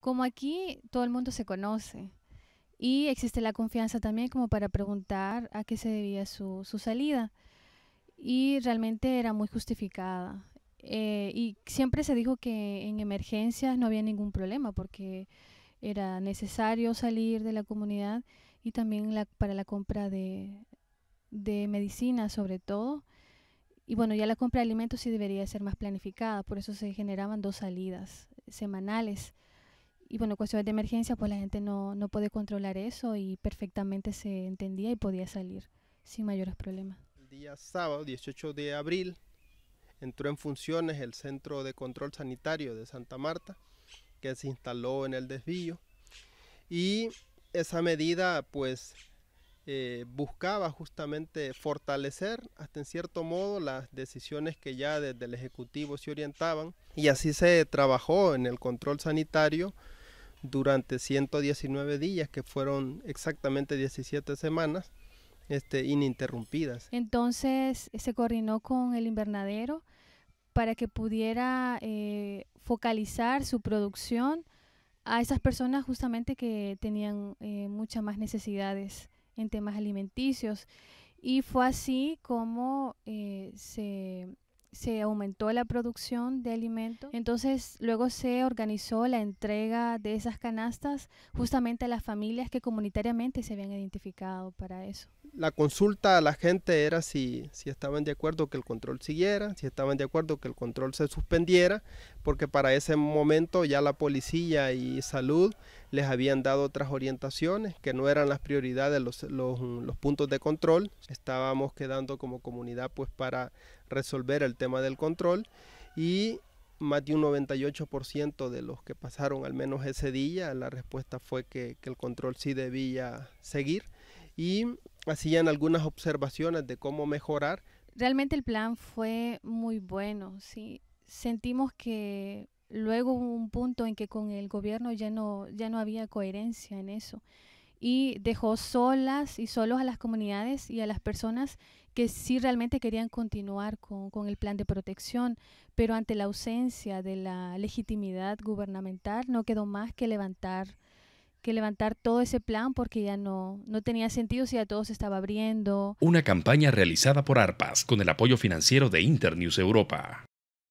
como aquí todo el mundo se conoce y existe la confianza también como para preguntar a qué se debía su, salida y realmente era muy justificada. Eh, y siempre se dijo que en emergencias no había ningún problema porque era necesario salir de la comunidad y también para la compra de, de medicina sobre todo. Y bueno, ya la compra de alimentos sí debería ser más planificada, por eso se generaban dos salidas semanales y bueno, cuestiones de emergencia, pues la gente no, puede controlar eso y perfectamente se entendía y podía salir sin mayores problemas. El día sábado, 18 de abril, entró en funciones el Centro de Control Sanitario de Santa Marta, que se instaló en el desvío. Y esa medida, pues, eh, buscaba justamente fortalecer hasta en cierto modo las decisiones que ya desde el Ejecutivo se orientaban y así se trabajó en el control sanitario durante 119 días, que fueron exactamente 17 semanas este, ininterrumpidas. Entonces eh, se coordinó con el invernadero para que pudiera eh, focalizar su producción a esas personas justamente que tenían eh, muchas más necesidades en temas alimenticios. Y fue así como se se aumentó la producción de alimentos. Entonces luego se organizó la entrega de esas canastas justamente a las familias que comunitariamente se habían identificado para eso la consulta a la gente era si, si estaban de acuerdo que el control siguiera, si estaban de acuerdo que el control se suspendiera, porque para ese momento ya la policía y salud les habían dado otras orientaciones que no eran las prioridades, los, los, puntos de control. Estábamos quedando como comunidad pues para resolver el tema del control y más de un 98% de los que pasaron al menos ese día, la respuesta fue que el control sí debía seguir y hacían algunas observaciones de cómo mejorar. Realmente el plan fue muy bueno, sí. Sentimos que luego hubo un punto en que con el gobierno ya no, ya no había coherencia en eso y dejó solas y solos a las comunidades y a las personas que sí realmente querían continuar con, con, el plan de protección, pero ante la ausencia de la legitimidad gubernamental no quedó más que levantar que levantar todo ese plan porque ya no, no tenía sentido si ya todo se estaba abriendo. Una campaña realizada por ARPAS con el apoyo financiero de Internews Europa.